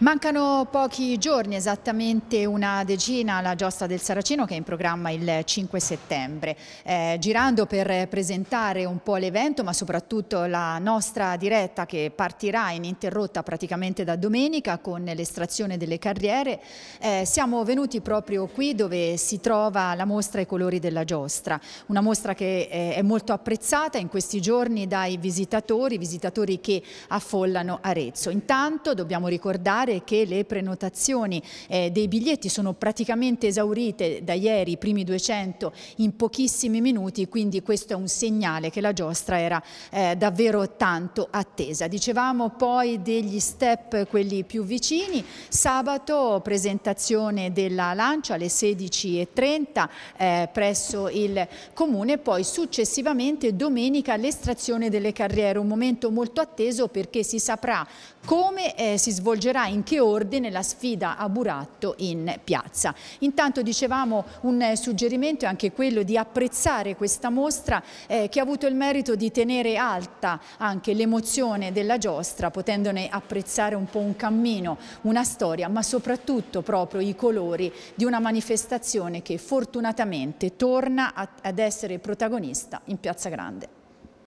Mancano pochi giorni, esattamente una decina, alla giostra del Saracino che è in programma il 5 settembre. Eh, girando per presentare un po' l'evento ma soprattutto la nostra diretta che partirà ininterrotta praticamente da domenica con l'estrazione delle carriere, eh, siamo venuti proprio qui dove si trova la mostra I colori della giostra, una mostra che eh, è molto apprezzata in questi giorni dai visitatori, visitatori che affollano Arezzo. Intanto dobbiamo ricordare ricordare che le prenotazioni eh, dei biglietti sono praticamente esaurite da ieri, i primi 200, in pochissimi minuti, quindi questo è un segnale che la giostra era eh, davvero tanto attesa. Dicevamo poi degli step, quelli più vicini, sabato presentazione della Lancia alle 16.30 eh, presso il Comune, poi successivamente domenica l'estrazione delle carriere, un momento molto atteso perché si saprà come eh, si svolgerà in in che ordine la sfida a Buratto in piazza. Intanto dicevamo un eh, suggerimento è anche quello di apprezzare questa mostra eh, che ha avuto il merito di tenere alta anche l'emozione della giostra potendone apprezzare un po' un cammino, una storia ma soprattutto proprio i colori di una manifestazione che fortunatamente torna ad essere protagonista in Piazza Grande.